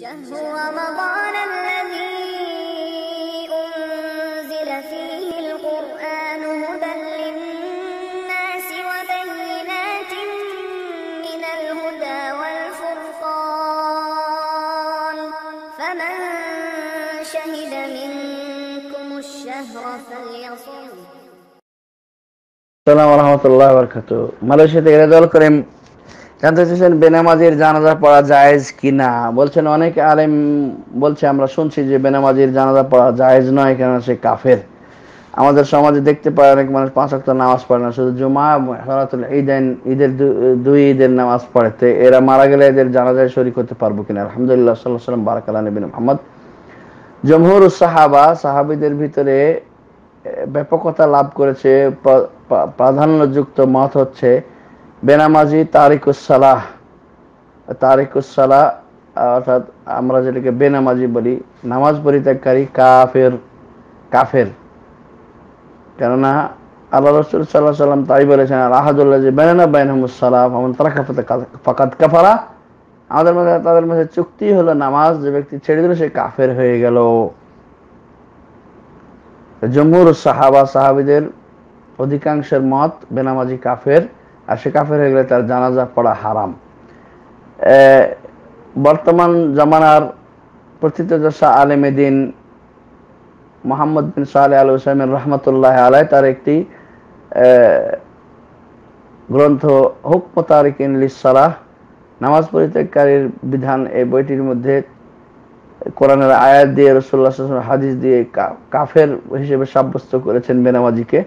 شهر رمضان الذي أنزل فيه القرآن هدى للناس وبينات من الهدى والفرقان فمن شهد منكم الشهر فليصوم السلام ورحمة الله وبركاته مالا شهد إلى ذلك জানতে চাইছেন বেনামাজির জানাজা পড়া জায়েজ কিনা বলছেন অনেক আলেম বলছে আমরা শুনছি যে বেনামাজির জানাজা পড়া জায়েজ নয় কেন সে কাফের আমাদের সমাজে দেখতে পায় অনেক মানুষ পাঁচ অক্ট নামাজ পড়ে না শুধু জুমা সরাতুল ঈদেন ঈদের দুই ঈদের নামাজ পড়ে তো এরা মারা গেলে এদের জানাজায় শরিক করতে পারবো কিনা আলহামদুলিল্লাহ সাল্লাহ সাল্লাম বারাকাল্লা নবীন মোহাম্মদ জমহুর সাহাবা সাহাবিদের ভিতরে ব্যাপকতা লাভ করেছে প্রাধান্যযুক্ত মত হচ্ছে বেনামাজি তারিকুসালাহ তারিকুসালাহ অর্থাৎ আমরা যেটাকে বেনামাজি বলি নামাজ পরিত্যাগকারী কাফের কাফের কেননা আল্লাহ রসুল সাল্লাহ সাল্লাম তাই বলেছেন আর আহাদুল্লাহ যে বেনানা বেনহমুসালাম আমার তারা কাফাতে ফাকাত কাফারা আমাদের মধ্যে তাদের মধ্যে চুক্তি হলো নামাজ যে ব্যক্তি ছেড়ে দিল সে কাফের হয়ে গেল জম্মুর সাহাবা সাহাবিদের অধিকাংশের মত বেনামাজি কাফের আর সে কাফের হয়ে গেলে তার জানাজা পড়া হারাম বর্তমান জামানার প্রথিত আলেমে দিন মোহাম্মদ বিন সালে আল হুসাইমিন রহমতুল্লাহ আলাই তার একটি গ্রন্থ হুকম তারিকিন নামাজ পরিত্যাগকারীর বিধান এই বইটির মধ্যে কোরআনের আয়াত দিয়ে রসুল্লাহ হাদিস দিয়ে কাফের হিসেবে সাব্যস্ত করেছেন বেনামাজিকে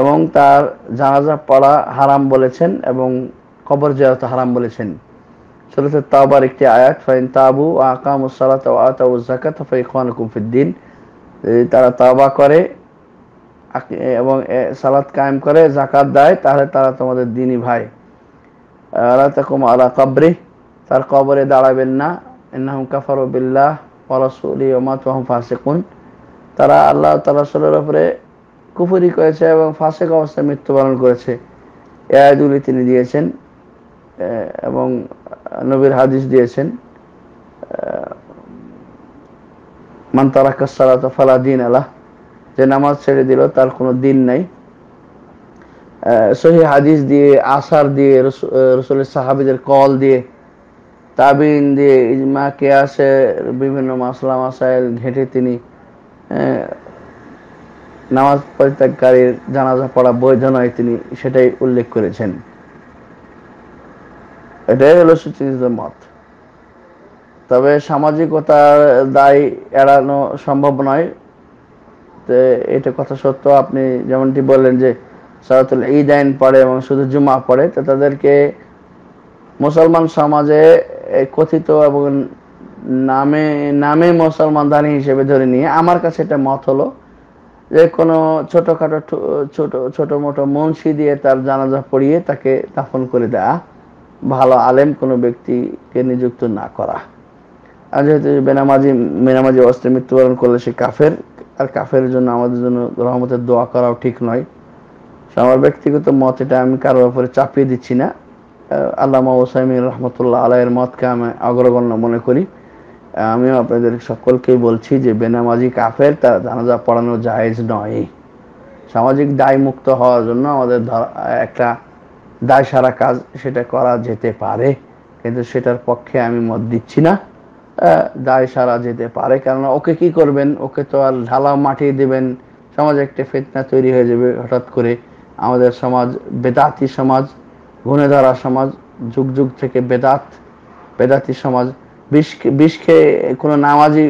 এবং তার জানাজা পড়া হারাম বলেছেন এবং কবর জিয়ারত হারাম বলেছেন সুরতের তাবার একটি আয়াত ফাইন তাবু আকাম সালাত আতাউ জাকাত ফাইখান কুফিদ্দিন তারা তাবা করে এবং সালাত কায়েম করে জাকাত দেয় তাহলে তারা তোমাদের দিনই ভাই আলা তাকুম আলা কবরি তার কবরে দাঁড়াবেন না ইন্নাহুম কাফারু বিল্লাহ ওয়া ও ওয়া মাতুহুম ফাসিকুন তারা আল্লাহ তালা রাসূলের উপরে কুফুরি করেছে এবং ফাঁসেক অবস্থায় মৃত্যুবরণ করেছে এ আয়াতগুলি তিনি দিয়েছেন এবং নবীর হাদিস দিয়েছেন মান দিন আলাহ যে নামাজ ছেড়ে দিল তার কোনো দিন নাই সহি হাদিস দিয়ে আসার দিয়ে রসুলের সাহাবিদের কল দিয়ে তাবিন দিয়ে ইজমা কেয়াসের বিভিন্ন মাসলা মাসাইল ঘেঁটে তিনি নামাজ পরিত্যাগকারীর জানাজা পড়া বৈধ নয় তিনি সেটাই উল্লেখ করেছেন এটাই হলো সুচিকিত মত তবে সামাজিকতার দায় এড়ানো সম্ভব নয় এটা কথা সত্য আপনি যেমনটি বললেন যে সরাতুল ঈদ আইন পড়ে এবং শুধু জুমা পড়ে তো তাদেরকে মুসলমান সমাজে কথিত এবং নামে নামে মুসলমান দানি হিসেবে ধরে নিয়ে আমার কাছে এটা মত হলো যে কোনো ছোটোখাটো ছোট ছোটো মোটো মনসি দিয়ে তার জানাজা পড়িয়ে তাকে দাফন করে দেয়া ভালো আলেম কোনো ব্যক্তিকে নিযুক্ত না করা আর যেহেতু বেনামাজি মেনামাজি অস্ত্রে মৃত্যুবরণ করলে সে কাফের আর কাফের জন্য আমাদের জন্য রহমতের দোয়া করাও ঠিক নয় আমার ব্যক্তিগত মত এটা আমি কারোর ওপরে চাপিয়ে দিচ্ছি না আল্লামা ওসাইমিন রহমতুল্লাহ আলাইয়ের মতকে আমি অগ্রগণ্য মনে করি আমি আপনাদের সকলকে বলছি যে বেনামাজি কাফের তার জানাজা পড়ানো জায়েজ নয় সামাজিক দায় মুক্ত হওয়ার জন্য আমাদের একটা দায় সারা কাজ সেটা করা যেতে পারে কিন্তু সেটার পক্ষে আমি মত দিচ্ছি না দায় সারা যেতে পারে কারণ ওকে কি করবেন ওকে তো আর ঢালা মাঠিয়ে দেবেন সমাজে একটা ফেতনা তৈরি হয়ে যাবে হঠাৎ করে আমাদের সমাজ বেদাতি সমাজ গুণেধারা সমাজ যুগ যুগ থেকে বেদাত বেদাতি সমাজ বিষ বিষ খেয়ে কোনো নামাজি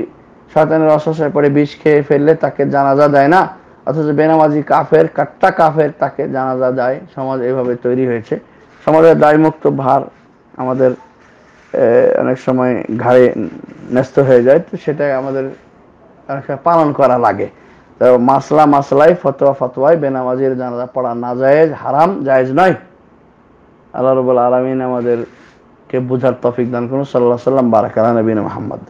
শয়তানের অসহায় পরে বিষ খেয়ে ফেললে তাকে জানাজা দেয় না অথচ বেনামাজি কাফের কাট্টা কাফের তাকে জানাজা দেয় সমাজ এভাবে তৈরি হয়েছে সমাজের দায়মুক্ত ভার আমাদের অনেক সময় ঘাড়ে ন্যস্ত হয়ে যায় তো সেটা আমাদের অনেক পালন করা লাগে তো মাসলা মাসলাই ফতোয়া ফতোয়ায় বেনামাজির জানাজা পড়া না জায়েজ হারাম জায়েজ নয় আল্লাহ রবুল আলমিন আমাদের কে বোঝার তফিক দান করুন সাল্লাহ সাল্লাম বারাকালা নবীন মোহাম্মদ